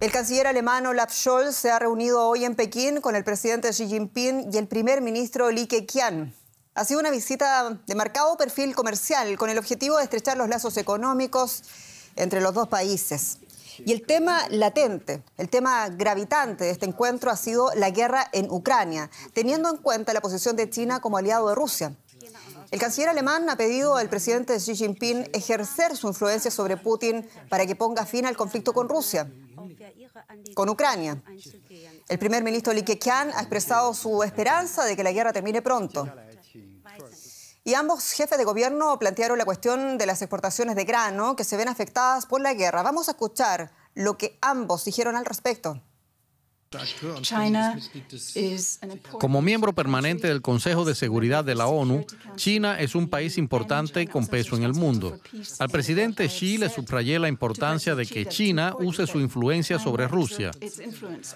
El canciller alemán Olaf Scholz se ha reunido hoy en Pekín con el presidente Xi Jinping y el primer ministro Li Keqiang. Ha sido una visita de marcado perfil comercial con el objetivo de estrechar los lazos económicos entre los dos países. Y el tema latente, el tema gravitante de este encuentro ha sido la guerra en Ucrania, teniendo en cuenta la posición de China como aliado de Rusia. El canciller alemán ha pedido al presidente Xi Jinping ejercer su influencia sobre Putin para que ponga fin al conflicto con Rusia con Ucrania. El primer ministro Li ha expresado su esperanza de que la guerra termine pronto. Y ambos jefes de gobierno plantearon la cuestión de las exportaciones de grano que se ven afectadas por la guerra. Vamos a escuchar lo que ambos dijeron al respecto. Como miembro permanente del Consejo de Seguridad de la ONU, China es un país importante con peso en el mundo. Al presidente Xi le subrayé la importancia de que China use su influencia sobre Rusia.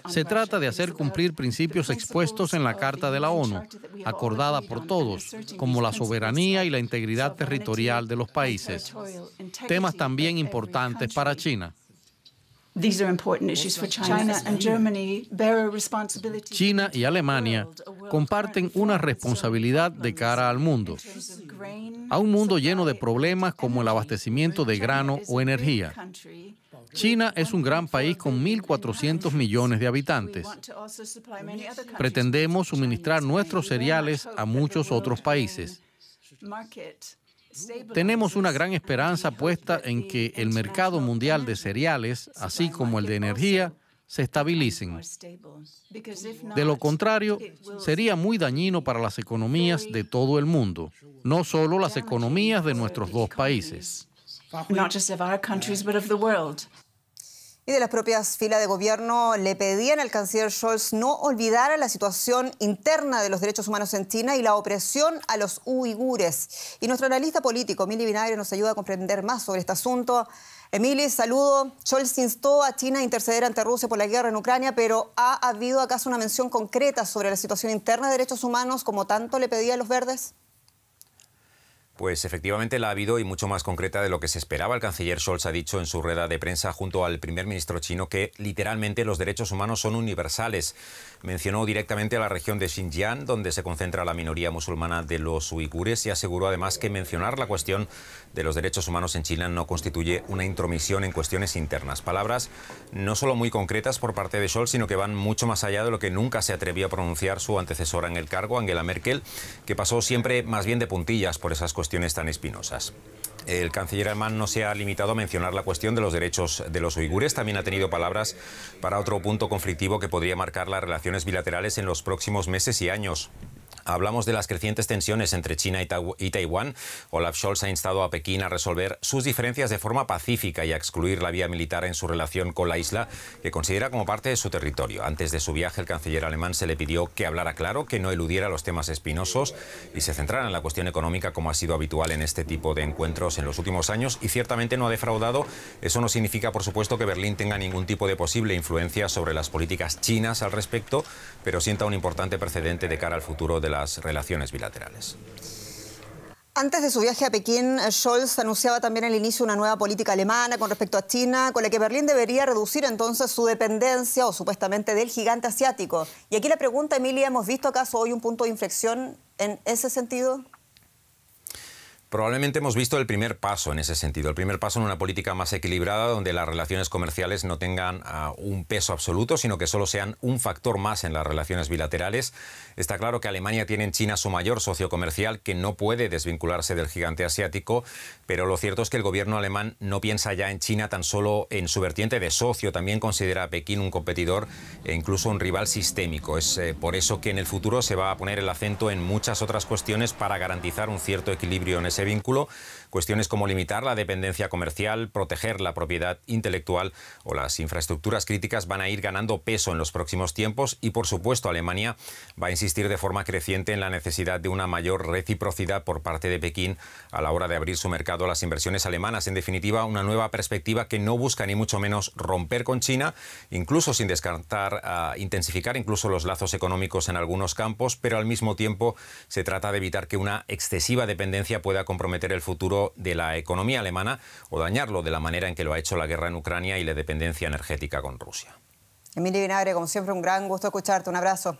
Se trata de hacer cumplir principios expuestos en la Carta de la ONU, acordada por todos, como la soberanía y la integridad territorial de los países, temas también importantes para China. China y Alemania comparten una responsabilidad de cara al mundo, a un mundo lleno de problemas como el abastecimiento de grano o energía. China es un gran país con 1.400 millones de habitantes. Pretendemos suministrar nuestros cereales a muchos otros países. Tenemos una gran esperanza puesta en que el mercado mundial de cereales, así como el de energía, se estabilicen. De lo contrario, sería muy dañino para las economías de todo el mundo, no solo las economías de nuestros dos países y de las propias filas de gobierno le pedían al canciller Scholz no olvidar la situación interna de los derechos humanos en China y la opresión a los uigures. Y nuestro analista político, Milly Binagre nos ayuda a comprender más sobre este asunto. Emily, saludo. Scholz instó a China a interceder ante Rusia por la guerra en Ucrania, pero ¿ha habido acaso una mención concreta sobre la situación interna de derechos humanos como tanto le pedía a los verdes? Pues efectivamente la ha habido y mucho más concreta de lo que se esperaba. El canciller Scholz ha dicho en su rueda de prensa junto al primer ministro chino que literalmente los derechos humanos son universales. Mencionó directamente a la región de Xinjiang, donde se concentra la minoría musulmana de los uigures, y aseguró además que mencionar la cuestión de los derechos humanos en China no constituye una intromisión en cuestiones internas. Palabras no solo muy concretas por parte de Scholz, sino que van mucho más allá de lo que nunca se atrevió a pronunciar su antecesora en el cargo, Angela Merkel, que pasó siempre más bien de puntillas por esas cuestiones cuestiones tan espinosas. El canciller alemán no se ha limitado a mencionar la cuestión de los derechos de los uigures, también ha tenido palabras para otro punto conflictivo que podría marcar las relaciones bilaterales en los próximos meses y años. Hablamos de las crecientes tensiones entre China y, Taiwán. Olaf Scholz ha instado a Pekín a resolver sus diferencias de forma pacífica y a excluir la vía militar en su relación con la isla, que considera como parte de su territorio. Antes de su viaje, el canciller alemán se le pidió que hablara claro, que no eludiera los temas espinosos y se centrara en la cuestión económica, como ha sido habitual en este tipo de encuentros en los últimos años. Y ciertamente no ha defraudado. Eso no significa, por supuesto, que Berlín tenga ningún tipo de posible influencia sobre las políticas chinas al respecto, pero sienta un importante precedente de cara al futuro de la las relaciones bilaterales. Antes de su viaje a Pekín, Scholz anunciaba también el inicio una nueva política alemana con respecto a China, con la que Berlín debería reducir entonces su dependencia o supuestamente del gigante asiático. Y aquí la pregunta, Emilia, ¿hemos visto acaso hoy un punto de inflexión en ese sentido? Probablemente hemos visto el primer paso en ese sentido, el primer paso en una política más equilibrada donde las relaciones comerciales no tengan ah, un peso absoluto, sino que solo sean un factor más en las relaciones bilaterales. Está claro que Alemania tiene en China su mayor socio comercial que no puede desvincularse del gigante asiático, pero lo cierto es que el gobierno alemán no piensa ya en China tan solo en su vertiente de socio, también considera a Pekín un competidor e incluso un rival sistémico. Es eh, por eso que en el futuro se va a poner el acento en muchas otras cuestiones para garantizar un cierto equilibrio en ese ese vínculo, cuestiones como limitar la dependencia comercial, proteger la propiedad intelectual o las infraestructuras críticas van a ir ganando peso en los próximos tiempos y, por supuesto, Alemania va a insistir de forma creciente en la necesidad de una mayor reciprocidad por parte de Pekín a la hora de abrir su mercado a las inversiones alemanas. En definitiva, una nueva perspectiva que no busca ni mucho menos romper con China, incluso sin descartar ah, intensificar incluso los lazos económicos en algunos campos, pero al mismo tiempo se trata de evitar que una excesiva dependencia pueda comprometer el futuro de la economía alemana o dañarlo de la manera en que lo ha hecho la guerra en Ucrania y la dependencia energética con Rusia. Emilio Vinagre, como siempre, un gran gusto escucharte. Un abrazo.